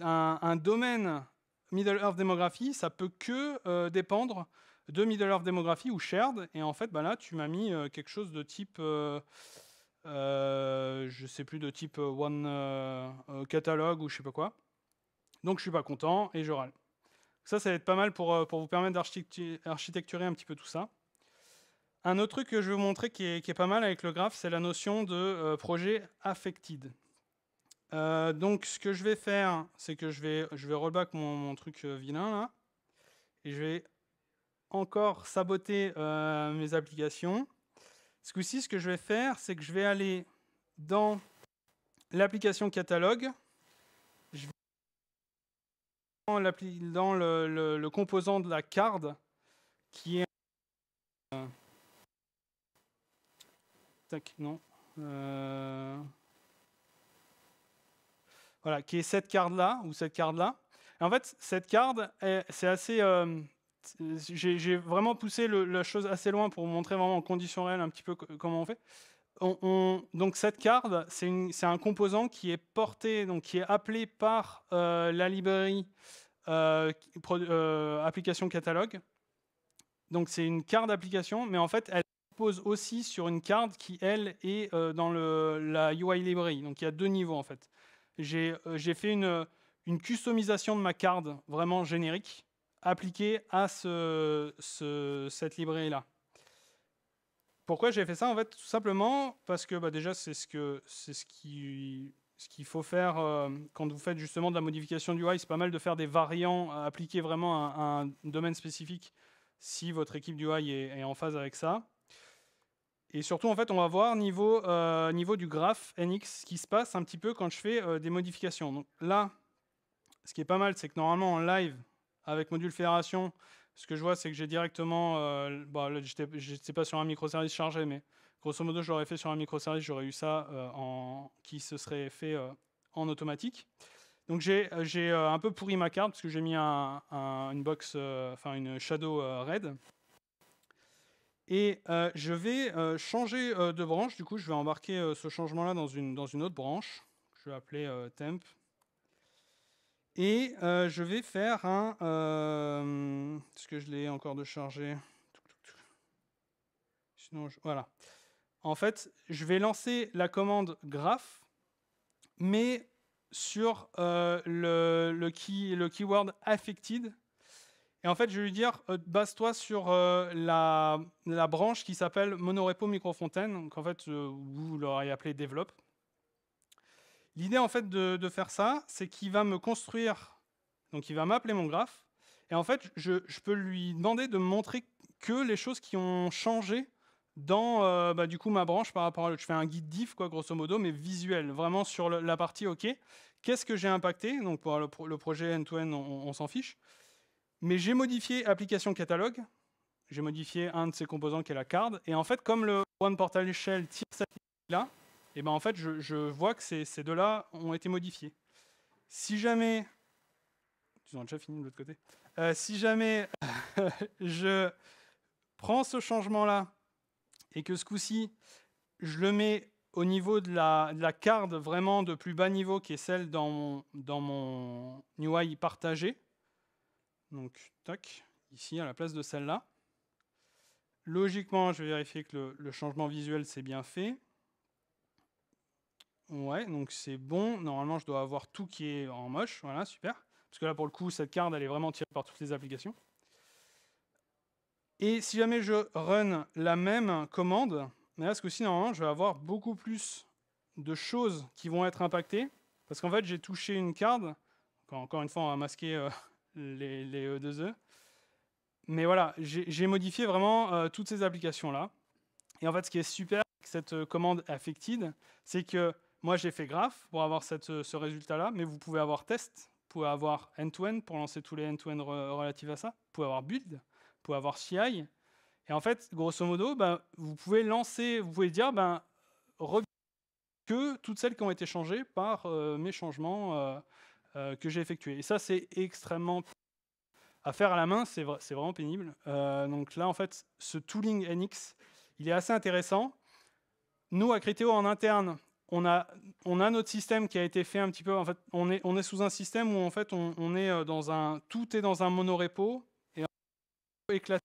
un, un, domaine Middle Earth démographie, ça peut que dépendre de middle of démographie ou shared. Et en fait, bah là, tu m'as mis euh, quelque chose de type, euh, ne euh, je sais plus, de type euh, one catalogue ou je sais pas quoi. Donc, je suis pas content et je râle. Ça, ça va être pas mal pour, pour vous permettre d'architecturer un petit peu tout ça. Un autre truc que je vais vous montrer qui est, qui est pas mal avec le graphe, c'est la notion de projet affected. donc, ce que je vais faire, c'est que je vais, je vais rollback mon, mon truc vilain là. Et je vais encore saboter euh, mes applications. Ce coup-ci, ce que je vais faire, c'est que je vais aller dans l'application catalogue. Je dans, le, composant de la carte qui est... Euh, tac, non. Euh, voilà, qui est cette carte-là, ou cette carte-là. En fait, cette carte, c'est assez j'ai vraiment poussé la chose assez loin pour vous montrer vraiment en conditions réelle un petit peu comment on fait. On, donc cette carte, c'est un composant qui est porté, donc qui est appelé par euh, la librairie euh, euh, application catalogue. Donc c'est une carte d'application, mais en fait elle repose aussi sur une carte qui elle est dans le, la UI librairie Donc il y a deux niveaux en fait. J'ai fait une, une customisation de ma carte vraiment générique appliquée à cette librairie-là. Pourquoi j'ai fait ça En fait, tout simplement parce que bah, déjà, c'est ce, que, ce qu'il faut faire euh, quand vous faites justement de la modification du UI, c'est pas mal de faire des variants, euh, appliqués vraiment à, un domaine spécifique si votre équipe du UI est, en phase avec ça. Et surtout, en fait, on va voir niveau, euh, niveau du graph NX ce qui se passe un petit peu quand je fais des modifications. Donc là, ce qui est pas mal, c'est que normalement en live, avec module fédération, ce que je vois, c'est que j'ai directement, Je euh, bon, bah, pas sur un microservice chargé, mais grosso modo, j'aurais fait sur un microservice, j'aurais eu ça euh, en, qui se serait fait euh, en automatique. Donc j'ai un peu pourri ma carte parce que j'ai mis une box, enfin une shadow red. Et je vais changer de branche. Du coup, je vais embarquer ce changement-là dans une, dans une autre branche. Que je vais appeler temp. Et euh, je vais faire un... Euh, est-ce que je l'ai encore de charger. Sinon, voilà. En fait, je vais lancer la commande graph, mais sur euh, le, le, key, le keyword affected. Et en fait, je vais lui dire, base-toi sur la, la, branche qui s'appelle monorepo microfontaine. Donc en fait, vous l'auriez appelé develop L'idée en fait de, faire ça, c'est qu'il va me construire, donc il va m'appeler mon graphe, et en fait je, peux lui demander de montrer que les choses qui ont changé dans euh, bah, du coup ma branche par rapport à l'autre. Je fais un guide diff quoi grosso modo, mais visuel, vraiment sur la partie OK. Qu'est-ce que j'ai impacté Donc pour le, projet end-to-end, on, s'en fiche. Mais j'ai modifié application catalogue, j'ai modifié un de ses composants qui est la carte et en fait comme le One Portal Shell tire cette là et ben en fait, je, vois que ces, deux-là ont été modifiés. Si jamais, ils ont déjà fini de l'autre côté. Euh, si jamais je prends ce changement-là et que ce coup-ci, je le mets au niveau de la, carte vraiment de plus bas niveau qui est celle dans mon, dans mon UI partagé. Donc, tac, ici à la place de celle-là. Logiquement, je vais vérifier que le, le changement visuel s'est bien fait. Ouais, donc c'est bon. Normalement, je dois avoir tout qui est en moche. Voilà, super. Parce que là, pour le coup, cette carte, elle est vraiment tirée par toutes les applications. Et si jamais je run la même commande, mais là, ce que ci normalement, je vais avoir beaucoup plus de choses qui vont être impactées. Parce qu'en fait, j'ai touché une carte. Encore une fois, on va masquer euh, les, les E2E. E. Mais voilà, j'ai modifié vraiment euh, toutes ces applications-là. Et en fait, ce qui est super avec cette euh, commande affected, c'est que moi j'ai fait graph pour avoir cette, euh, ce résultat-là, mais vous pouvez avoir test, vous pouvez avoir end-to-end pour lancer tous les end-to-end relatifs à ça, vous pouvez avoir build, vous pouvez avoir CI. Et en fait, grosso modo, ben, vous pouvez lancer, vous pouvez dire, ben, que toutes celles qui ont été changées par euh, mes changements euh, que j'ai effectués. Et ça, c'est extrêmement à faire à la main, c'est vraiment pénible. donc là, en fait, ce tooling NX, il est assez intéressant. Nous, à Criteo, en interne, on a, on a notre système qui a été fait un petit peu. En fait, on est, sous un système où en fait, on, est euh, dans un, tout est dans un monorepo et éclaté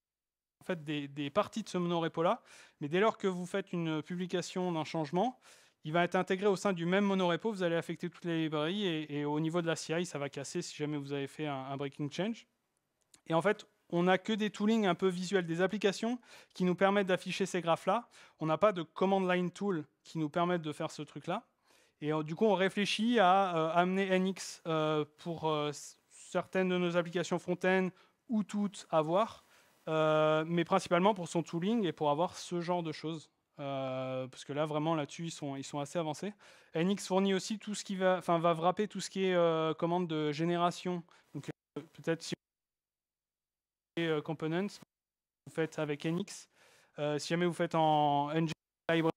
en fait des, parties de ce monorepo là. Mais dès lors que vous faites une publication d'un changement, il va être intégré au sein du même monorepo. Vous allez affecter toutes les librairies et, au niveau de la CI, ça va casser si jamais vous avez fait un, un breaking change. Et en fait, on n'a que des toolings un peu visuels, des applications qui nous permettent d'afficher ces graphes-là. On n'a pas de command line tool qui nous permettent de faire ce truc-là. Et euh, du coup, on réfléchit à euh, amener NX euh, pour certaines de nos applications front-end ou toutes à voir, mais principalement pour son tooling et pour avoir ce genre de choses. parce que là, vraiment, là-dessus, ils sont, assez avancés. NX fournit aussi tout ce qui va, enfin, va wrapper tout ce qui est commande de génération. Donc, peut-être si euh, components, vous faites avec NX. Euh, si jamais vous faites en NG Library,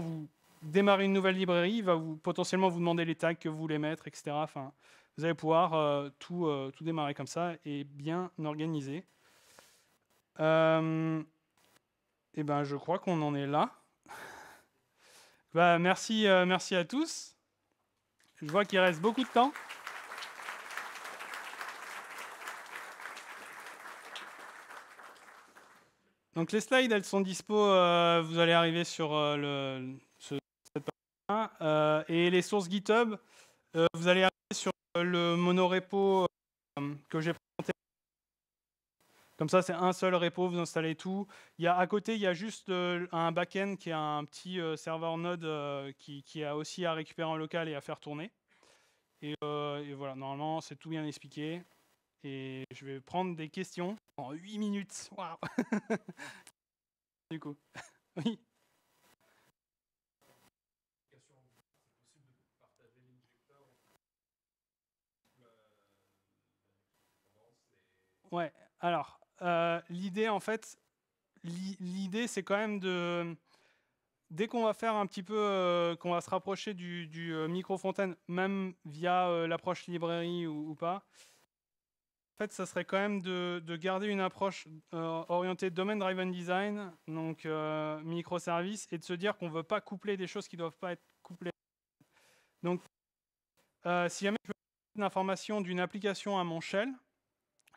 vous démarrez une nouvelle librairie, il va vous, potentiellement vous demander les tags que vous voulez mettre, etc. Enfin, vous allez pouvoir euh, tout, tout démarrer comme ça et bien organiser. et ben, je crois qu'on en est là. Bah, merci, merci à tous. Je vois qu'il reste beaucoup de temps. Donc les slides, elles sont dispo, euh, vous allez arriver sur euh, le, cette euh, et les sources GitHub, vous allez arriver sur le monorepo que j'ai présenté. Comme ça, c'est un seul repo, vous installez tout. Il y a, à côté, il y a juste un backend qui est un petit serveur Node qui, a aussi à récupérer en local et à faire tourner. et voilà, normalement, c'est tout bien expliqué et je vais prendre des questions en 8 minutes. Du coup, oui. Ouais, alors, euh, l'idée, en fait, l'idée, c'est quand même de. Dès qu'on va faire un petit peu, euh, qu'on va se rapprocher du, euh, micro-fontaine, même via l'approche librairie ou pas, en fait, ça serait quand même de, garder une approche euh, orientée domaine-driven design, donc euh, microservices, et de se dire qu'on ne veut pas coupler des choses qui ne doivent pas être couplées. Donc, euh, si jamais je veux l'information d'une application à mon shell,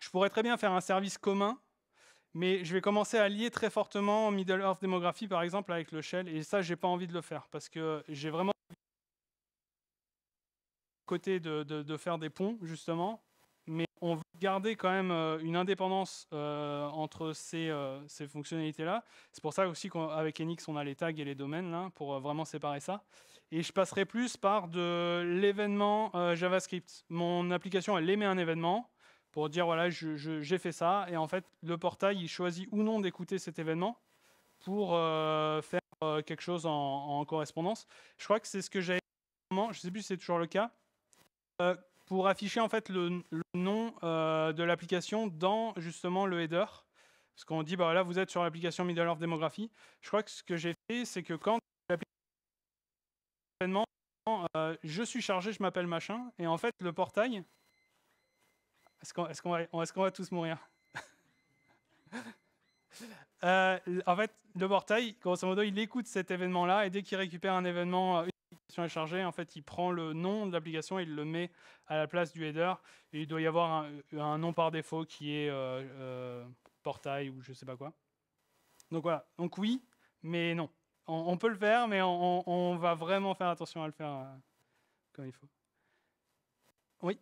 je pourrais très bien faire un service commun, mais je vais commencer à lier très fortement Middle Earth démographie, par exemple, avec le shell, et ça, je n'ai pas envie de le faire, parce que j'ai vraiment côté de, de faire des ponts, justement, mais on veut garder quand même euh, une indépendance euh, entre ces, euh, ces fonctionnalités-là. C'est pour ça aussi qu'avec Enix, on a les tags et les domaines, là, pour vraiment séparer ça. Et je passerai plus par de l'événement JavaScript. Mon application, elle émet un événement pour dire, voilà, j'ai fait ça. Et en fait, le portail, il choisit ou non d'écouter cet événement pour faire quelque chose en, en, correspondance. Je crois que c'est ce que j'avais... Je ne sais plus si c'est toujours le cas pour afficher en fait le, nom euh, de l'application dans justement le header. Parce qu'on dit, bah là, vous êtes sur l'application Middle of Démographie. Je crois que ce que j'ai fait, c'est que quand l'application, euh, je suis chargé, je m'appelle machin, et en fait, le portail, est-ce qu'on est ce va, est va, tous mourir euh, En fait, le portail, grosso modo, il écoute cet événement-là, et dès qu'il récupère un événement, est chargée, en fait, il prend le nom de l'application et il le met à la place du header. Et il doit y avoir un, nom par défaut qui est euh, euh, portail ou je sais pas quoi. Donc voilà. Donc oui, mais non. On, peut le faire, mais on, va vraiment faire attention à le faire euh, comme il faut. Oui.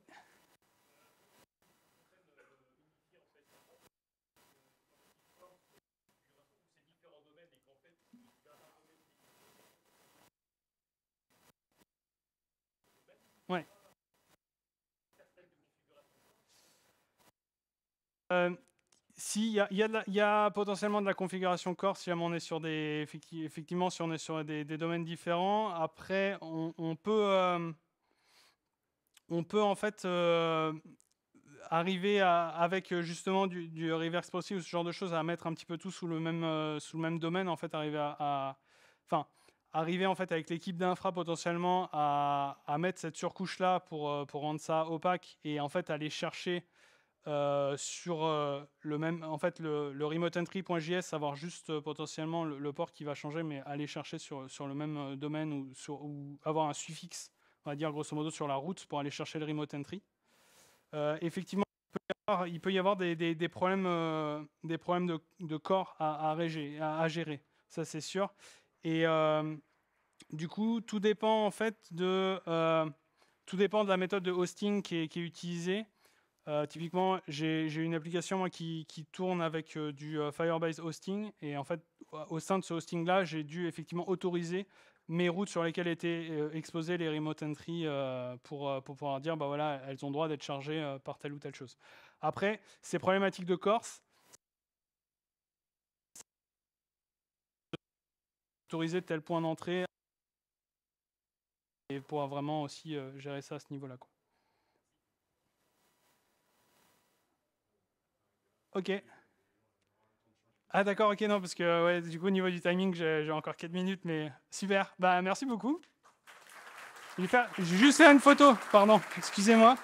Euh, si, il y a, potentiellement de la configuration corps si on est sur des, effectivement, si on est sur des, domaines différents. Après, on, peut, euh, on peut en fait euh, arriver avec justement du, reverse proxy ou ce genre de choses à mettre un petit peu tout sous le même, sous le même domaine, en fait, arriver à, enfin, arriver en fait avec l'équipe d'infra potentiellement à, à, mettre cette surcouche là pour, pour rendre ça opaque et en fait aller chercher euh, sur euh, le même, en fait, le, le avoir juste euh, potentiellement le, port qui va changer, mais aller chercher sur, sur le même domaine ou, avoir un suffixe, on va dire grosso modo sur la route pour aller chercher le remote entry. effectivement, il peut y avoir des, des, problèmes, des problèmes de, de corps à, à, gérer, ça c'est sûr. Et du coup, tout dépend en fait de, tout dépend de la méthode de hosting qui est, qui est utilisée. Euh, typiquement, j'ai une application qui, tourne avec euh, du euh, Firebase hosting. Et en fait, au sein de ce hosting-là, j'ai dû effectivement autoriser mes routes sur lesquelles étaient exposées les remote entry pour, pouvoir dire, bah voilà, elles ont droit d'être chargées par telle ou telle chose. Après, ces problématiques de Corse, autoriser tel point d'entrée et pouvoir vraiment aussi gérer ça à ce niveau-là. Ok. Ah d'accord, ok, non, parce que ouais, du coup, au niveau du timing, j'ai encore 4 minutes, mais super. Bah, merci beaucoup. J'ai juste fait une photo, pardon, excusez-moi.